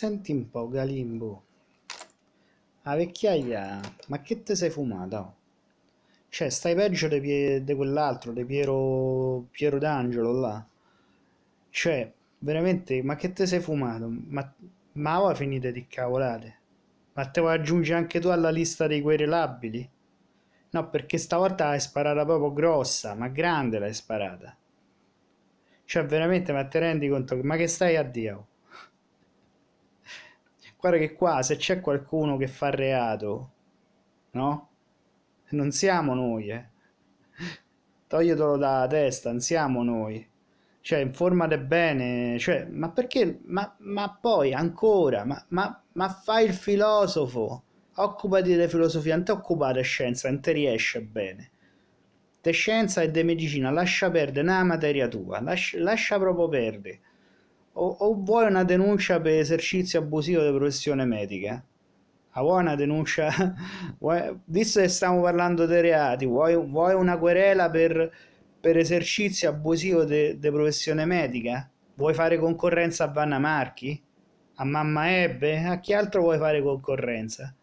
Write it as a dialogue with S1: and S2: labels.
S1: Senti un po', Galimbo. A vecchiaia, ma che te sei fumata? Cioè, stai peggio di, pie... quell'altro, di Piero... Piero d'Angelo là. Cioè, veramente, ma che te sei fumato? Ma, ma ora finite di cavolate. Ma te vuoi aggiungere anche tu alla lista dei querelabili? No, perché stavolta l'hai sparata proprio grossa, ma grande l'hai sparata. Cioè, veramente, ma te rendi conto? Ma che stai a Dio? guarda che qua se c'è qualcuno che fa reato, no? Non siamo noi, eh. Toglietelo dalla testa, non siamo noi. Cioè, informate bene, cioè, ma perché, ma, ma poi ancora, ma, ma, ma fai il filosofo, occupati delle filosofia, non ti occupare di scienza, non ti riesce bene. Te scienza e de medicina, lascia perdere, non è una materia tua, lascia, lascia proprio perdere o, o vuoi una denuncia per esercizio abusivo di professione medica? Ah, vuoi una denuncia? Vuoi, visto che stiamo parlando dei reati, vuoi, vuoi una querela per, per esercizio abusivo di professione medica? Vuoi fare concorrenza a Vanna Marchi? A Mamma Ebbe? A chi altro vuoi fare concorrenza?